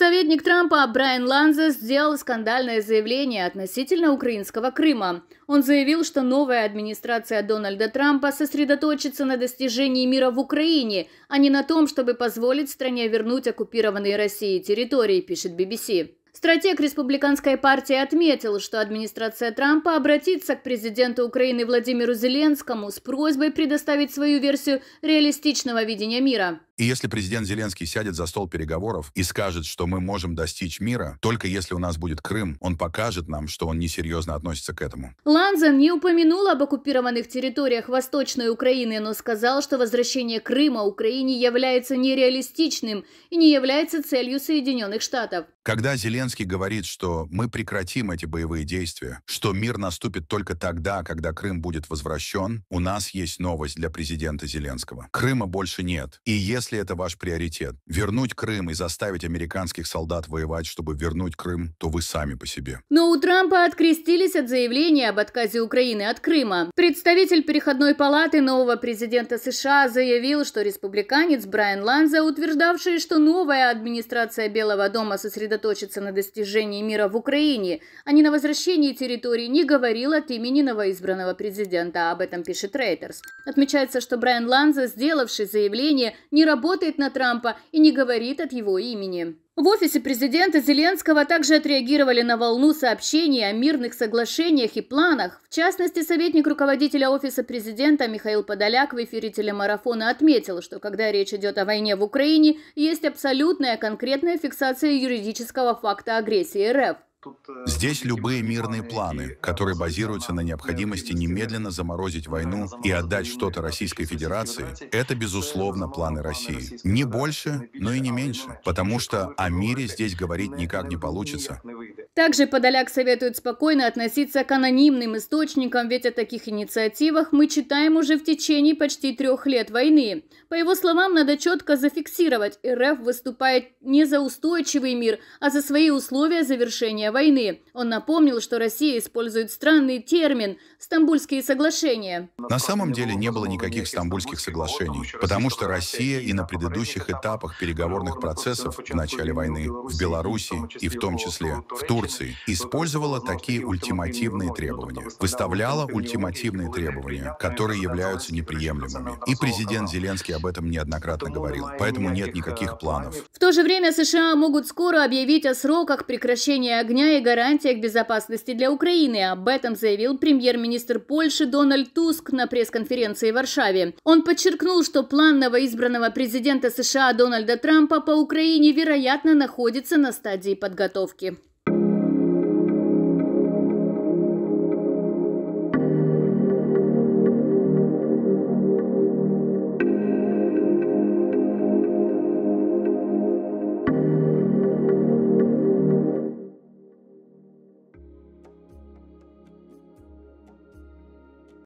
Советник Трампа Брайан Ланзе сделал скандальное заявление относительно украинского Крыма. Он заявил, что новая администрация Дональда Трампа сосредоточится на достижении мира в Украине, а не на том, чтобы позволить стране вернуть оккупированные Россией территории, пишет BBC. Стратег республиканской партии отметил, что администрация Трампа обратится к президенту Украины Владимиру Зеленскому с просьбой предоставить свою версию реалистичного видения мира. И если президент Зеленский сядет за стол переговоров и скажет, что мы можем достичь мира, только если у нас будет Крым, он покажет нам, что он несерьезно относится к этому. Ланзен не упомянул об оккупированных территориях Восточной Украины, но сказал, что возвращение Крыма Украине является нереалистичным и не является целью Соединенных Штатов. Когда Зеленский говорит, что мы прекратим эти боевые действия, что мир наступит только тогда, когда Крым будет возвращен, у нас есть новость для президента Зеленского. Крыма больше нет. И если если это ваш приоритет – вернуть Крым и заставить американских солдат воевать, чтобы вернуть Крым, то вы сами по себе. Но у Трампа открестились от заявления об отказе Украины от Крыма. Представитель переходной палаты нового президента США заявил, что республиканец Брайан Ланза, утверждавший, что новая администрация Белого дома сосредоточится на достижении мира в Украине, а не на возвращении территории, не говорил от имени новоизбранного президента. Об этом пишет Рейтерс. Отмечается, что Брайан Ланза, сделавший заявление, не работает работает на Трампа и не говорит от его имени. В офисе президента Зеленского также отреагировали на волну сообщений о мирных соглашениях и планах. В частности, советник руководителя офиса президента Михаил Подоляк в эфире телемарафона отметил, что когда речь идет о войне в Украине, есть абсолютная конкретная фиксация юридического факта агрессии РФ. Э, здесь любые типа мирные планы, которые базируются на необходимости немедленно заморозить войну и отдать что-то Российской Федерации, это, безусловно, планы России. Не больше, но и не меньше, потому что о мире здесь говорить никак не получится. Также Подоляк советует спокойно относиться к анонимным источникам, ведь о таких инициативах мы читаем уже в течение почти трех лет войны. По его словам, надо четко зафиксировать, РФ выступает не за устойчивый мир, а за свои условия завершения войны. Он напомнил, что Россия использует странный термин «стамбульские соглашения». На самом деле не было никаких стамбульских соглашений, потому что Россия и на предыдущих этапах переговорных процессов в начале войны в Беларуси и в том числе в Турции Турции использовала такие ультимативные требования, выставляла ультимативные требования, которые являются неприемлемыми. И президент Зеленский об этом неоднократно говорил, поэтому нет никаких планов. В то же время США могут скоро объявить о сроках прекращения огня и гарантиях безопасности для Украины. Об этом заявил премьер-министр Польши Дональд Туск на пресс-конференции в Варшаве. Он подчеркнул, что план новоизбранного президента США Дональда Трампа по Украине, вероятно, находится на стадии подготовки.